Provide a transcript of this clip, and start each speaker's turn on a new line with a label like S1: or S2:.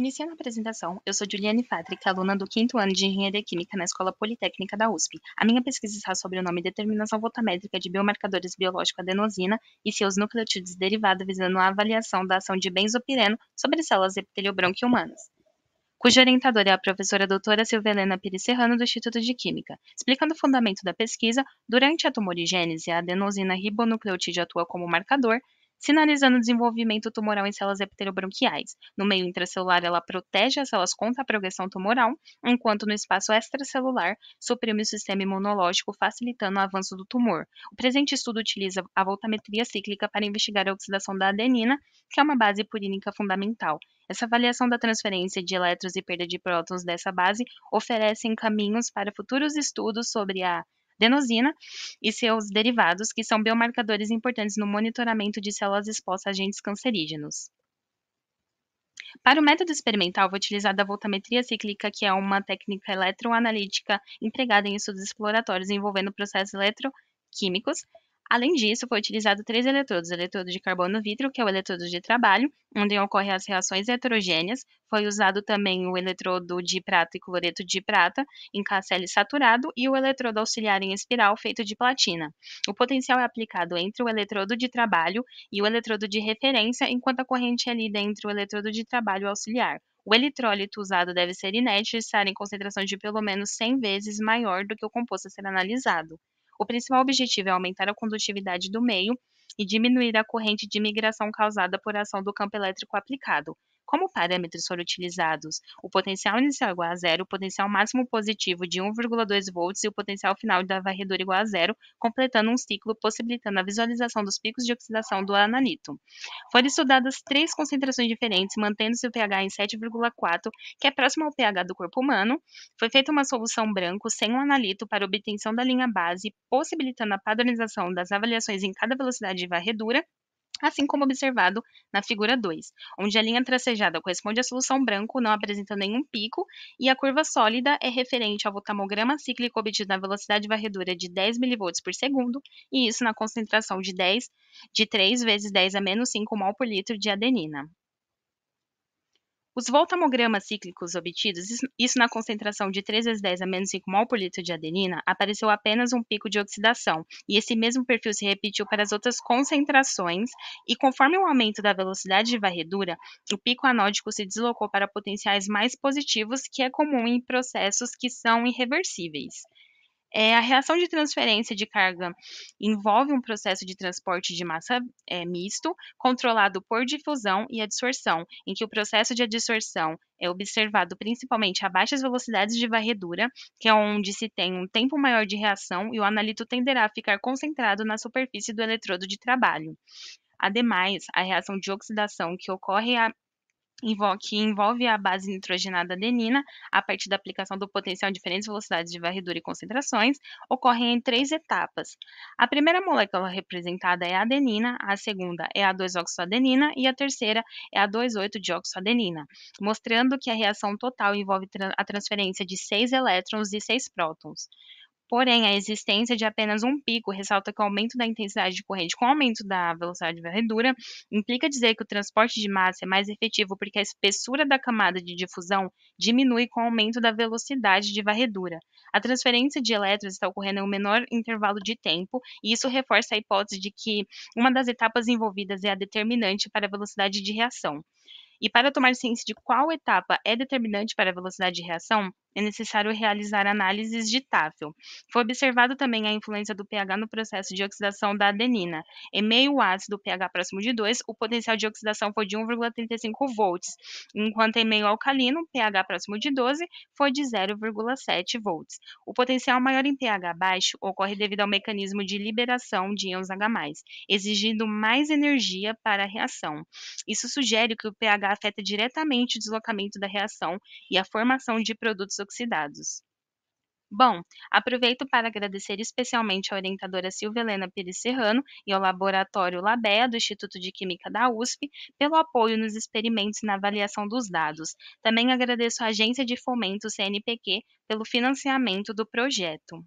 S1: Iniciando a apresentação, eu sou Juliane Patrick, aluna do quinto ano de Engenharia Química na Escola Politécnica da USP. A minha pesquisa está sobre o nome Determinação Voltamétrica de Biomarcadores Biológico Adenosina e seus nucleotídeos derivados visando a avaliação da ação de benzopireno sobre células epiteliobrônquias humanas cujo orientador é a professora doutora Silvia Helena Pires Serrano, do Instituto de Química. Explicando o fundamento da pesquisa, durante a tumorigênese, a adenosina ribonucleotídeo atua como marcador sinalizando o desenvolvimento tumoral em células epiterobronquiais. No meio intracelular, ela protege as células contra a progressão tumoral, enquanto no espaço extracelular, suprime o sistema imunológico, facilitando o avanço do tumor. O presente estudo utiliza a voltametria cíclica para investigar a oxidação da adenina, que é uma base purínica fundamental. Essa avaliação da transferência de elétrons e perda de prótons dessa base oferecem caminhos para futuros estudos sobre a adenosina e seus derivados, que são biomarcadores importantes no monitoramento de células expostas a agentes cancerígenos. Para o método experimental, vou utilizar a voltametria cíclica, que é uma técnica eletroanalítica empregada em estudos exploratórios envolvendo processos eletroquímicos Além disso, foi utilizado três eletrodos: o eletrodo de carbono vítreo, que é o eletrodo de trabalho, onde ocorrem as reações heterogêneas. Foi usado também o eletrodo de prata e cloreto de prata em KCl saturado e o eletrodo auxiliar em espiral feito de platina. O potencial é aplicado entre o eletrodo de trabalho e o eletrodo de referência, enquanto a corrente é lida entre o eletrodo de trabalho auxiliar. O eletrólito usado deve ser inédito e estar em concentração de pelo menos 100 vezes maior do que o composto a ser analisado. O principal objetivo é aumentar a condutividade do meio e diminuir a corrente de migração causada por ação do campo elétrico aplicado, como parâmetros foram utilizados o potencial inicial é igual a zero, o potencial máximo positivo de 1,2 volts e o potencial final da varredura é igual a zero, completando um ciclo possibilitando a visualização dos picos de oxidação do ananito. Foram estudadas três concentrações diferentes, mantendo-se o pH em 7,4, que é próximo ao pH do corpo humano. Foi feita uma solução branco sem um analito para obtenção da linha base, possibilitando a padronização das avaliações em cada velocidade de varredura assim como observado na figura 2, onde a linha tracejada corresponde à solução branco, não apresenta nenhum pico, e a curva sólida é referente ao voltamograma cíclico obtido na velocidade varredura de 10 mV por segundo, e isso na concentração de 10 de 3 vezes 10 a menos 5 mol por litro de adenina. Os voltamogramas cíclicos obtidos, isso na concentração de 3 vezes 10 a menos 5 mol por litro de adenina, apareceu apenas um pico de oxidação, e esse mesmo perfil se repetiu para as outras concentrações, e conforme o aumento da velocidade de varredura, o pico anódico se deslocou para potenciais mais positivos, que é comum em processos que são irreversíveis. É, a reação de transferência de carga envolve um processo de transporte de massa é, misto, controlado por difusão e adsorção, em que o processo de adsorção é observado principalmente a baixas velocidades de varredura, que é onde se tem um tempo maior de reação e o analito tenderá a ficar concentrado na superfície do eletrodo de trabalho. Ademais, a reação de oxidação que ocorre que envolve a base nitrogenada adenina, a partir da aplicação do potencial em diferentes velocidades de varredura e concentrações, ocorrem em três etapas. A primeira molécula representada é a adenina, a segunda é a 2-oxoadenina e a terceira é a 2,8-dioxoadenina, mostrando que a reação total envolve a transferência de seis elétrons e seis prótons. Porém, a existência de apenas um pico ressalta que o aumento da intensidade de corrente com o aumento da velocidade de varredura implica dizer que o transporte de massa é mais efetivo porque a espessura da camada de difusão diminui com o aumento da velocidade de varredura. A transferência de elétrons está ocorrendo em um menor intervalo de tempo, e isso reforça a hipótese de que uma das etapas envolvidas é a determinante para a velocidade de reação. E para tomar ciência de qual etapa é determinante para a velocidade de reação, é necessário realizar análises de Tafel. Foi observado também a influência do pH no processo de oxidação da adenina. Em meio ácido pH próximo de 2, o potencial de oxidação foi de 1,35 volts, enquanto em meio alcalino, pH próximo de 12, foi de 0,7 volts. O potencial maior em pH baixo ocorre devido ao mecanismo de liberação de íons H+, exigindo mais energia para a reação. Isso sugere que o pH afeta diretamente o deslocamento da reação e a formação de produtos oxidados. Bom, aproveito para agradecer especialmente à orientadora Silvia Helena Pires Serrano e ao laboratório LABEA do Instituto de Química da USP pelo apoio nos experimentos e na avaliação dos dados. Também agradeço à Agência de Fomento CNPq pelo financiamento do projeto.